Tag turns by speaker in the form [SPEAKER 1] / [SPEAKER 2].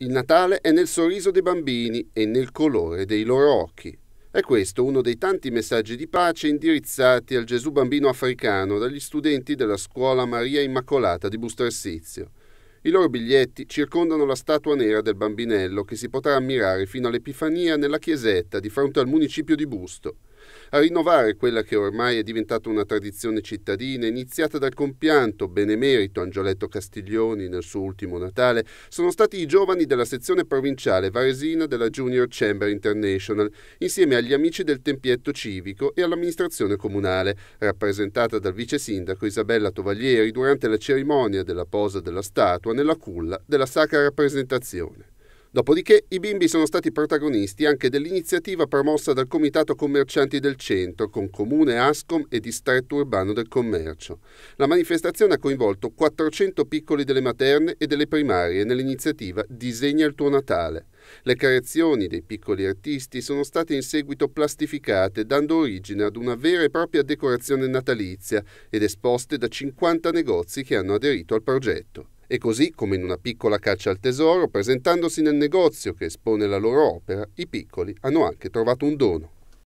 [SPEAKER 1] Il Natale è nel sorriso dei bambini e nel colore dei loro occhi. È questo uno dei tanti messaggi di pace indirizzati al Gesù bambino africano dagli studenti della scuola Maria Immacolata di Bustarsizio. I loro biglietti circondano la statua nera del bambinello che si potrà ammirare fino all'Epifania nella chiesetta di fronte al municipio di Busto a rinnovare quella che ormai è diventata una tradizione cittadina iniziata dal compianto benemerito Angioletto Castiglioni nel suo ultimo Natale, sono stati i giovani della sezione provinciale varesina della Junior Chamber International, insieme agli amici del Tempietto Civico e all'amministrazione comunale, rappresentata dal vice sindaco Isabella Tovaglieri durante la cerimonia della posa della statua nella culla della Sacra Rappresentazione. Dopodiché i bimbi sono stati protagonisti anche dell'iniziativa promossa dal Comitato Commercianti del Centro con Comune Ascom e Distretto Urbano del Commercio. La manifestazione ha coinvolto 400 piccoli delle materne e delle primarie nell'iniziativa Disegna il tuo Natale. Le creazioni dei piccoli artisti sono state in seguito plastificate, dando origine ad una vera e propria decorazione natalizia ed esposte da 50 negozi che hanno aderito al progetto. E così, come in una piccola caccia al tesoro, presentandosi nel negozio che espone la loro opera, i piccoli hanno anche trovato un dono.